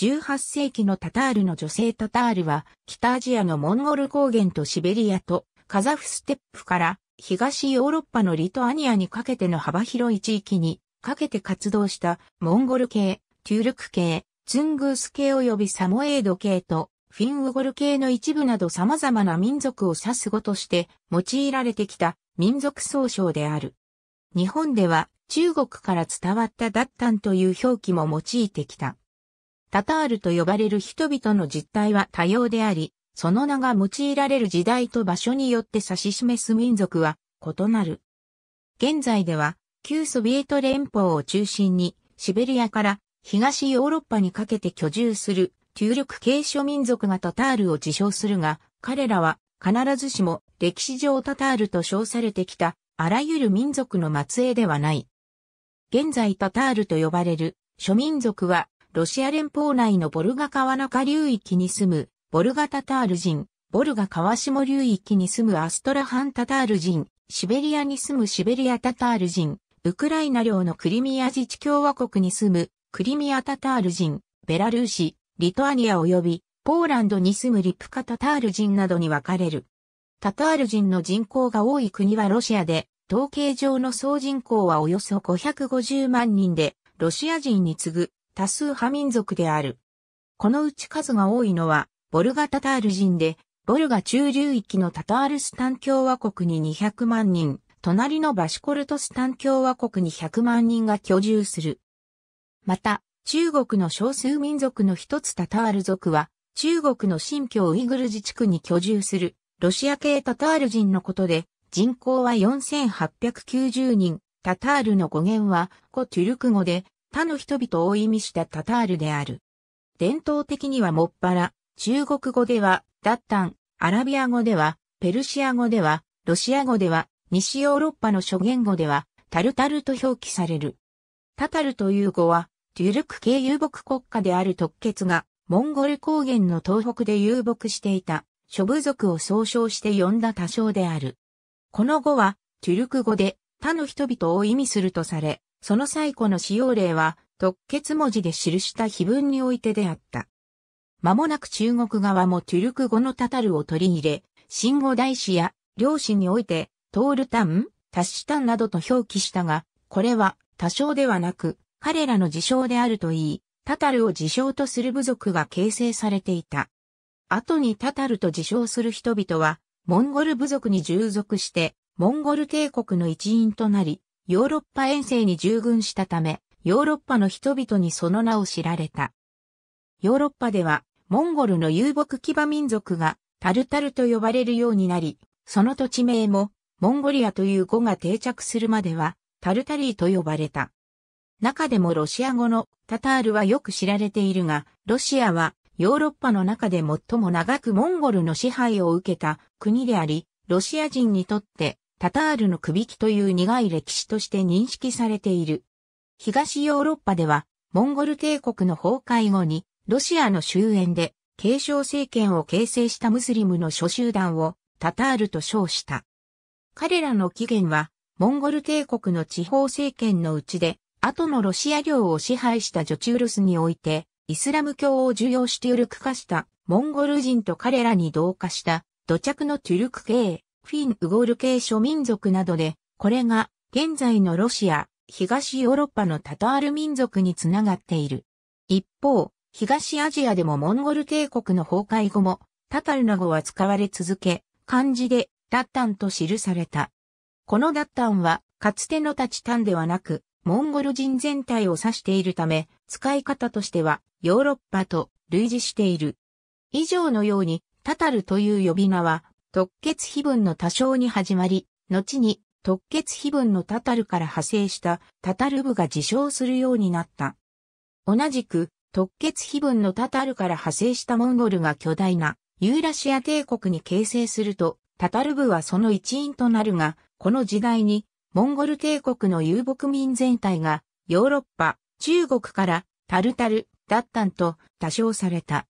18世紀のタタールの女性タタールは、北アジアのモンゴル高原とシベリアとカザフステップから東ヨーロッパのリトアニアにかけての幅広い地域にかけて活動したモンゴル系、トゥルク系、ツングース系及びサモエード系とフィンウゴル系の一部など様々な民族を指す語として用いられてきた民族総称である。日本では中国から伝わった脱炭という表記も用いてきた。タタールと呼ばれる人々の実態は多様であり、その名が用いられる時代と場所によって指し示す民族は異なる。現在では、旧ソビエト連邦を中心に、シベリアから東ヨーロッパにかけて居住する、旧力継承民族がタタールを自称するが、彼らは必ずしも歴史上タタールと称されてきた、あらゆる民族の末裔ではない。現在タタールと呼ばれる諸民族はロシア連邦内のボルガ川中流域に住む、ボルガタタール人、ボルガ川下流域に住むアストラハンタタール人、シベリアに住むシベリアタタール人、ウクライナ領のクリミア自治共和国に住むクリミアタタール人、ベラルーシ、リトアニア及びポーランドに住むリプカタタール人などに分かれる。タタール人の人口が多い国はロシアで、統計上の総人口はおよそ550万人で、ロシア人に次ぐ多数派民族である。このうち数が多いのは、ボルガタタール人で、ボルガ中流域のタタールスタン共和国に200万人、隣のバシコルトスタン共和国に100万人が居住する。また、中国の少数民族の一つタタール族は、中国の新疆ウイグル自治区に居住する、ロシア系タタール人のことで、人口は4890人、タタールの語源は、古トゥルク語で、他の人々を意味したタタールである。伝統的にはもっぱら、中国語では、ダッタン、アラビア語では、ペルシア語では、ロシア語では、西ヨーロッパの諸言語では、タルタルと表記される。タタルという語は、トゥルク系遊牧国家である特決が、モンゴル高原の東北で遊牧していた、諸部族を総称して呼んだ多少である。この語は、トゥルク語で、他の人々を意味するとされ、その最古の使用例は、特決文字で記した碑文においてであった。間もなく中国側もトゥルク語のタタルを取り入れ、新語大師や領師において、トールタン、タシタンなどと表記したが、これは多少ではなく、彼らの自称であるといい、タタルを自称とする部族が形成されていた。後にタタルと自称する人々は、モンゴル部族に従属して、モンゴル帝国の一員となり、ヨーロッパ遠征に従軍したため、ヨーロッパの人々にその名を知られた。ヨーロッパでは、モンゴルの遊牧騎馬民族がタルタルと呼ばれるようになり、その土地名も、モンゴリアという語が定着するまでは、タルタリーと呼ばれた。中でもロシア語のタタールはよく知られているが、ロシアはヨーロッパの中で最も長くモンゴルの支配を受けた国であり、ロシア人にとってタタールの首引きという苦い歴史として認識されている。東ヨーロッパでは、モンゴル帝国の崩壊後に、ロシアの終焉で、継承政権を形成したムスリムの諸集団を、タタールと称した。彼らの起源は、モンゴル帝国の地方政権のうちで、後のロシア領を支配したジョチュールスにおいて、イスラム教を受容してゆるく化した、モンゴル人と彼らに同化した、土着のトゥルク系、フィン・ウゴル系諸民族などで、これが現在のロシア、東ヨーロッパのタタール民族につながっている。一方、東アジアでもモンゴル帝国の崩壊後も、タタルな語は使われ続け、漢字で、ダッタンと記された。このダッタンは、かつてのタチタンではなく、モンゴル人全体を指しているため、使い方としては、ヨーロッパと類似している。以上のように、タタルという呼び名は、特血碑文の多少に始まり、後に特血碑文のタタルから派生したタタル部が自称するようになった。同じく、特血碑文のタタルから派生したモンゴルが巨大なユーラシア帝国に形成すると、タタル部はその一員となるが、この時代にモンゴル帝国の遊牧民全体がヨーロッパ、中国からタルタル、だったんと多称された。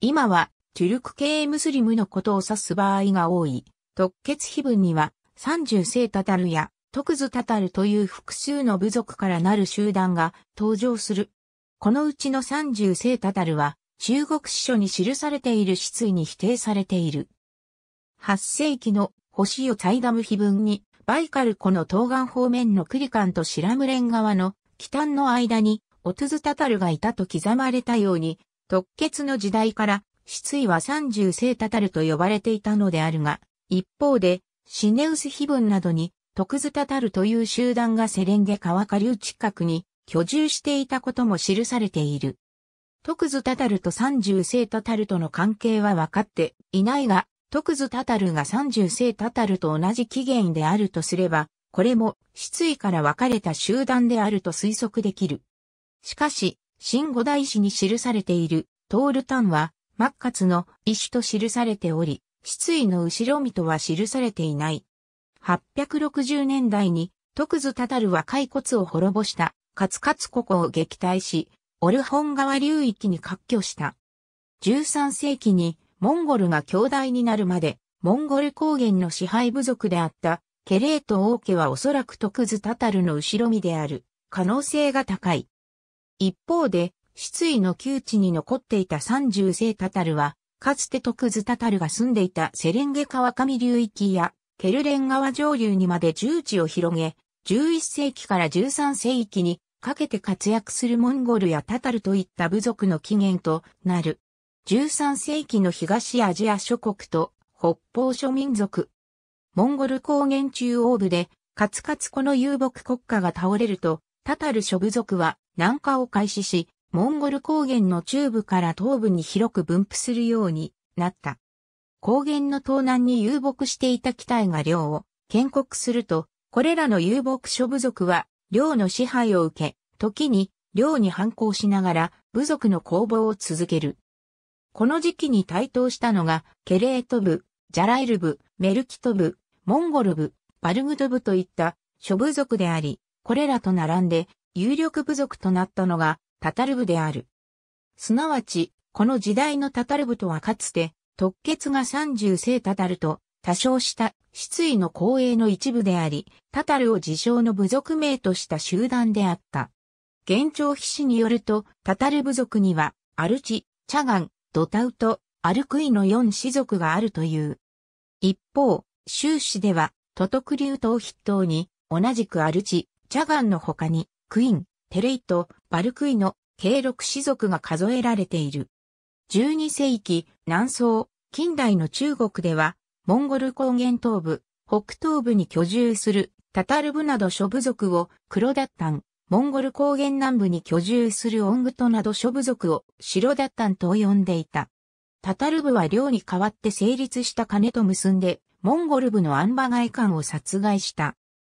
今はチュルク系ムスリムのことを指す場合が多い。特決碑文には、三十世タタルや、特図タタルという複数の部族からなる集団が登場する。このうちの三十世タタルは、中国史書に記されている失意に否定されている。8世紀の星をサイダム碑文に、バイカル湖の東岸方面のクリカンとシラムレン側の北端の間に、オトゥズタタルがいたと刻まれたように、特決の時代から失意は三十世たたると呼ばれていたのであるが、一方で、シネウス碑文などに、徳津たたるという集団がセレンゲ川下流近くに居住していたことも記されている。徳津たたると三十世たたるとの関係は分かっていないが、徳津たたるが三十世たたると同じ起源であるとすれば、これも失意から分かれた集団であると推測できる。しかし、新五大史に記されているトールタンは、末活の遺種と記されており、失意の後ろ身とは記されていない。860年代に、徳図たたる若い骨を滅ぼした、カツカツココを撃退し、オルホン川流域に割拠した。13世紀に、モンゴルが強大になるまで、モンゴル高原の支配部族であった、ケレート王家はおそらく徳図たたるの後ろ身である、可能性が高い。一方で、失意の窮地に残っていた三十世タタルは、かつて徳津タタルが住んでいたセレンゲ川上流域や、ケルレン川上流にまで重地を広げ、11世紀から13世紀にかけて活躍するモンゴルやタタルといった部族の起源となる。13世紀の東アジア諸国と北方諸民族。モンゴル高原中央部で、カツカツこの遊牧国家が倒れると、タタル諸部族は南下を開始し、モンゴル高原の中部から東部に広く分布するようになった。高原の東南に遊牧していた機体が領を建国すると、これらの遊牧諸部族は領の支配を受け、時に領に反抗しながら部族の攻防を続ける。この時期に台頭したのが、ケレート部、ジャライル部、メルキト部、モンゴル部、バルグド部といった諸部族であり、これらと並んで有力部族となったのがタタル部である。すなわち、この時代のタタル部とはかつて、特決が三十世タタルと、多少した失意の光栄の一部であり、タタルを自称の部族名とした集団であった。現状筆師によると、タタル部族には、アルチ、チャガン、ドタウト、アルクイの四氏族があるという。一方、州市では、トトクリュウを筆頭に、同じくアルチ、チャガンの他に、クイン、テレイとバルクイの計六氏族が数えられている。12世紀、南宋、近代の中国では、モンゴル高原東部、北東部に居住するタタル部など諸部族を黒たん、モンゴル高原南部に居住するオングトなど諸部族を白たんと呼んでいた。タタル部は領に代わって成立した金と結んで、モンゴル部のアンバガイカンを殺害した。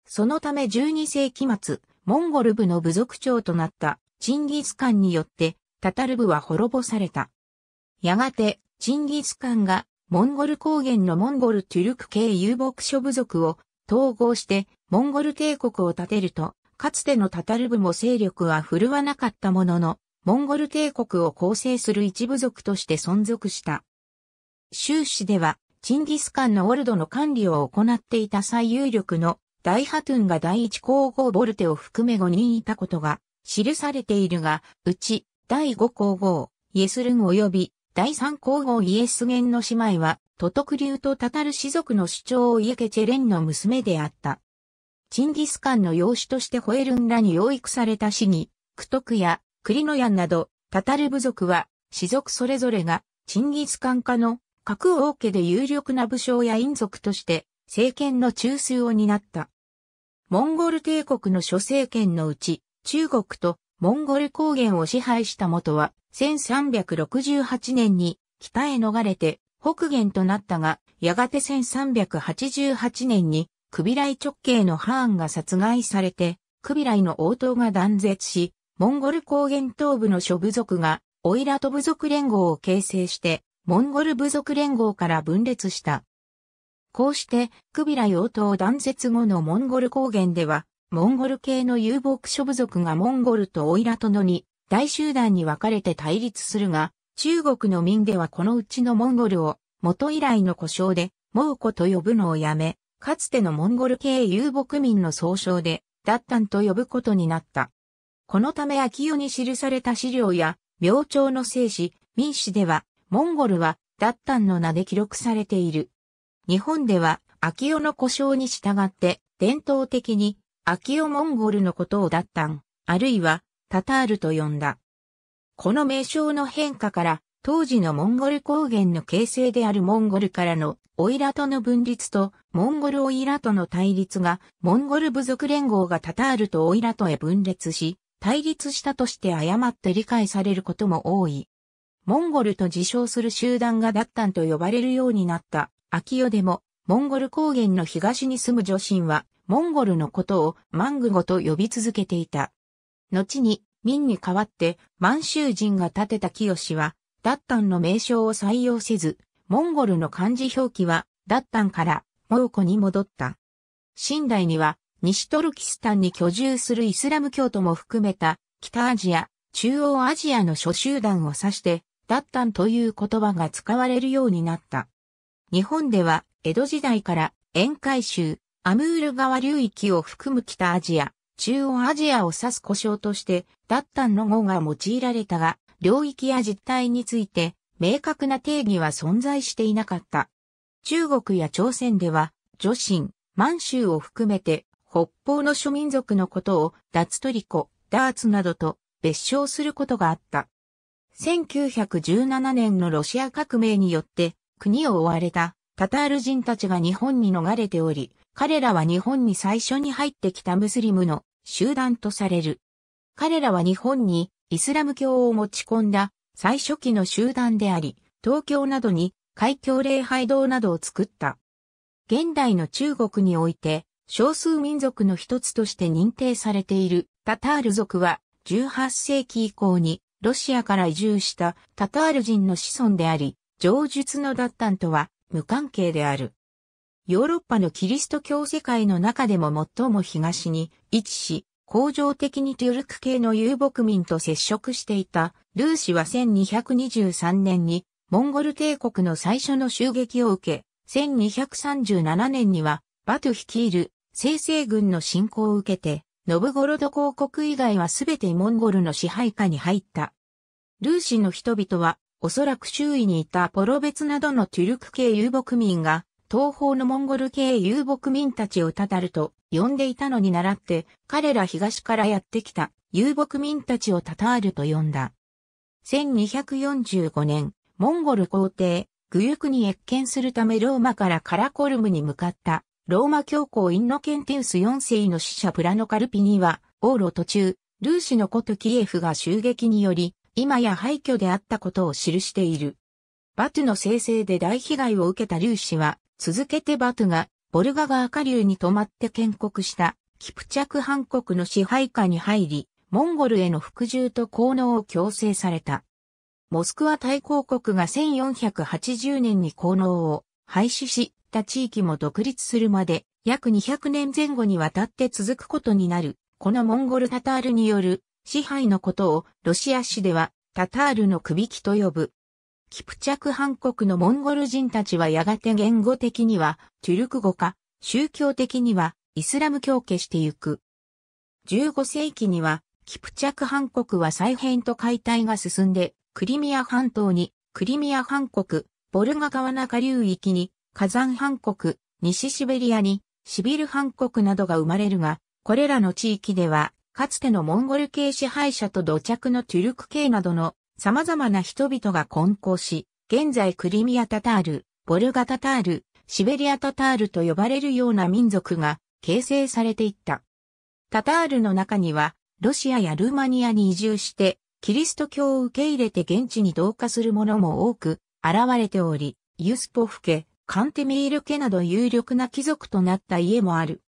そのため12世紀末、モンゴル部の部族長となったチンギスカンによってタタル部は滅ぼされた。やがてチンギスカンがモンゴル高原のモンゴルトゥルク系遊牧諸部族を統合してモンゴル帝国を建てると、かつてのタタル部も勢力は振るわなかったものの、モンゴル帝国を構成する一部族として存続した。州市では、チンギスカンのオルドの管理を行っていた最有力のダイハトゥンが第一皇后ボルテを含め5人いたことが記されているが、うち第5皇后イエスルン及び第3皇后イエスゲンの姉妹はトトク流とタタル氏族の主張をイエケチェレンの娘であった。チンギスカンの養子としてホエルンらに養育された死に、クトクやクリノヤンなどタタル部族は氏族それぞれがチンギスカン家の各王家で有力な武将や陰族として政権の中枢を担った。モンゴル帝国の諸政権のうち、中国とモンゴル高原を支配した元は、1368年に北へ逃れて北元となったが、やがて1388年にクビライ直系のハーンが殺害されて、クビライの応答が断絶し、モンゴル高原東部の諸部族が、オイラト部族連合を形成して、モンゴル部族連合から分裂した。こうして、クビラ妖刀断絶後のモンゴル高原では、モンゴル系の遊牧諸部族がモンゴルとオイラとのに、大集団に分かれて対立するが、中国の民ではこのうちのモンゴルを、元以来の故障で、蒙古と呼ぶのをやめ、かつてのモンゴル系遊牧民の総称で、脱炭と呼ぶことになった。このため秋代に記された資料や、明朝の聖史、民史では、モンゴルは、脱炭の名で記録されている。日本では、秋代の故障に従って、伝統的に、秋代モンゴルのことを脱炭、あるいは、タタールと呼んだ。この名称の変化から、当時のモンゴル高原の形成であるモンゴルからのオイラとの分立とモンゴルオイラとの対立がモンゴル部族連合がタタールとオイラとへ分裂し対立したとして誤って理解されることも多い。モンゴルと自称する集団が脱炭と呼ばれるようになった秋代でも、モンゴル高原の東に住む女神は、モンゴルのことをマングゴと呼び続けていた。後に、民に代わって満州人が建てた清は、ダッタンの名称を採用せず、モンゴルの漢字表記は、ダッタンから、モ蒙コに戻った。清代には、西トルキスタンに居住するイスラム教徒も含めた、北アジア、中央アジアの諸集団を指して、ダッタンという言葉が使われるようになった。日本では江戸時代から沿海州、アムール川流域を含む北アジア、中央アジアを指す故障として、ダッタンの語が用いられたが、領域や実態について、明確な定義は存在していなかった。中国や朝鮮では、女神、満州を含めて、北方の諸民族のことを、脱トリコ、ダーツなどと別称することがあった。1917年のロシア革命によって、国を追われたタタール人たちが日本に逃れており、彼らは日本に最初に入ってきたムスリムの集団とされる。彼らは日本にイスラム教を持ち込んだ最初期の集団であり、東京などに海峡礼拝堂などを作った。現代の中国において少数民族の一つとして認定されているタタール族は18世紀以降にロシアから移住したタタール人の子孫であり、上述の脱炭とは無関係である。ヨーロッパのキリスト教世界の中でも最も東に位置し、恒常的にトゥルク系の遊牧民と接触していたルーシは1223年にモンゴル帝国の最初の襲撃を受け、1237年にはバト率いる生成軍の侵攻を受けて、ノブゴロド公国以外はすべてモンゴルの支配下に入った。ルーシの人々はおそらく周囲にいたポロベツなどのトゥルク系遊牧民が、東方のモンゴル系遊牧民たちをタタルと呼んでいたのに倣って、彼ら東からやってきた遊牧民たちをタタールと呼んだ。1245年、モンゴル皇帝、グユクに越見するためローマからカラコルムに向かった、ローマ教皇インノケンテウス4世の使者プラノカルピには、往路途中、ルーシのことキエフが襲撃により、今や廃墟であったことを記している。バトゥの生成で大被害を受けた粒子は、続けてバトゥが、ボルガ川下流に泊まって建国した、キプチャクハ国の支配下に入り、モンゴルへの服従と効能を強制された。モスクワ大公国が1480年に効能を廃止した地域も独立するまで約200年前後にわたって続くことになる、このモンゴルタタールによる支配のことをロシア史ではタタールの首輝と呼ぶ。キプチャクハン国のモンゴル人たちはやがて言語的にはチュルク語化、宗教的にはイスラム教化してゆく。15世紀にはキプチャクハン国は再編と解体が進んでクリミア半島に、クリミア半国、ボルガ川中流域に、火山半国、西シベリアに、シビル半国などが生まれるが、これらの地域ではかつてのモンゴル系支配者と土着のトゥルク系などの様々な人々が混交し、現在クリミアタタール、ボルガタタール、シベリアタタールと呼ばれるような民族が形成されていった。タタールの中には、ロシアやルーマニアに移住して、キリスト教を受け入れて現地に同化する者も多く現れており、ユスポフ家、カンテミール家など有力な貴族となった家もある。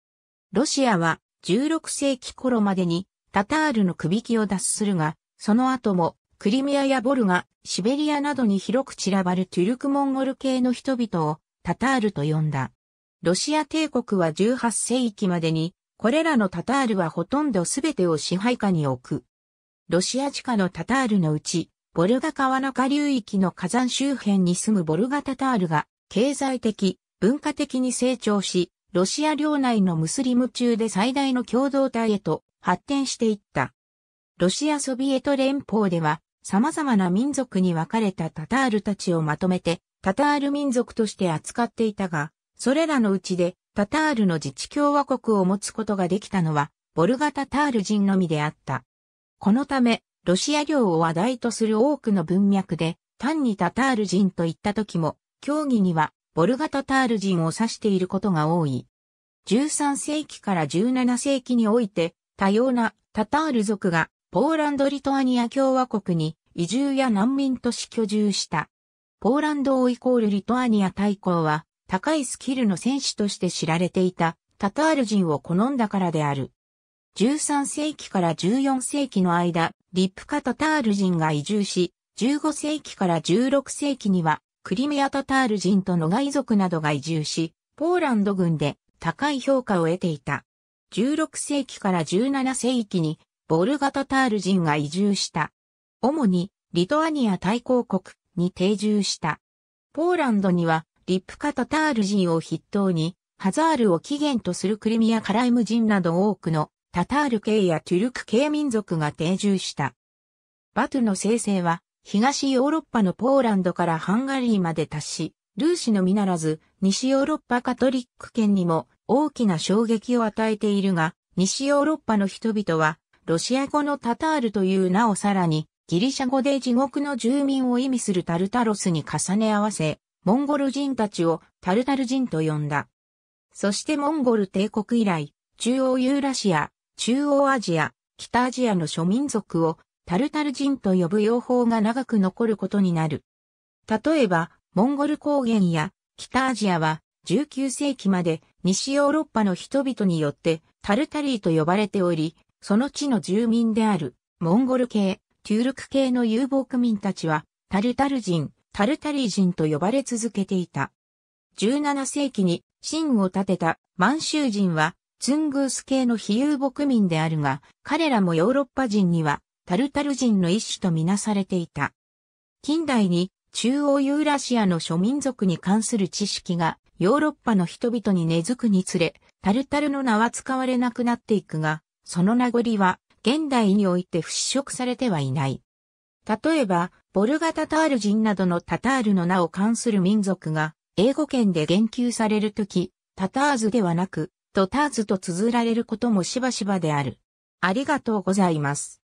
ロシアは16世紀頃までにタタールの首輝を脱するが、その後もクリミアやボルガ、シベリアなどに広く散らばるトゥルクモンゴル系の人々をタタールと呼んだ。ロシア帝国は18世紀までに、これらのタタールはほとんどすべてを支配下に置く。ロシア地下のタタールのうち、ボルガ川中流域の火山周辺に住むボルガタタールが、経済的、文化的に成長し、ロシア領内のムスリム中で最大の共同体へと発展していった。ロシアソビエト連邦では様々な民族に分かれたタタールたちをまとめてタタール民族として扱っていたが、それらのうちでタタールの自治共和国を持つことができたのはボルガタタール人のみであった。このため、ロシア領を話題とする多くの文脈で、単にタタール人と言った時も、競技にはボルガタタール人を指していることが多い。13世紀から17世紀において、多様なタタール族がポーランド・リトアニア共和国に移住や難民とし居住した。ポーランドをイコールリトアニア大公は高いスキルの戦士として知られていたタタール人を好んだからである。13世紀から14世紀の間、リップカタタール人が移住し、15世紀から16世紀にはクリミアタタール人との外族などが移住し、ポーランド軍で高い評価を得ていた。16世紀から17世紀にボルガタタール人が移住した。主にリトアニア大公国に定住した。ポーランドにはリップカタタール人を筆頭にハザールを起源とするクリミアカライム人など多くのタタール系やトゥルク系民族が定住した。バトゥの生成は東ヨーロッパのポーランドからハンガリーまで達し、ルーシのみならず、西ヨーロッパカトリック圏にも大きな衝撃を与えているが、西ヨーロッパの人々は、ロシア語のタタールという名をさらに、ギリシャ語で地獄の住民を意味するタルタロスに重ね合わせ、モンゴル人たちをタルタル人と呼んだ。そしてモンゴル帝国以来、中央ユーラシア、中央アジア、北アジアの諸民族をタルタル人と呼ぶ用法が長く残ることになる。例えば、モンゴル高原や北アジアは19世紀まで西ヨーロッパの人々によってタルタリーと呼ばれており、その地の住民であるモンゴル系、テュールク系の遊牧民たちはタルタル人、タルタリー人と呼ばれ続けていた。17世紀に真を建てた満州人はツングース系の非遊牧民であるが、彼らもヨーロッパ人にはタルタル人の一種とみなされていた。近代に中央ユーラシアの諸民族に関する知識がヨーロッパの人々に根付くにつれ、タルタルの名は使われなくなっていくが、その名残は現代において払拭されてはいない。例えば、ボルガタタール人などのタタールの名を冠する民族が、英語圏で言及されるとき、タターズではなく、ドターズと綴られることもしばしばである。ありがとうございます。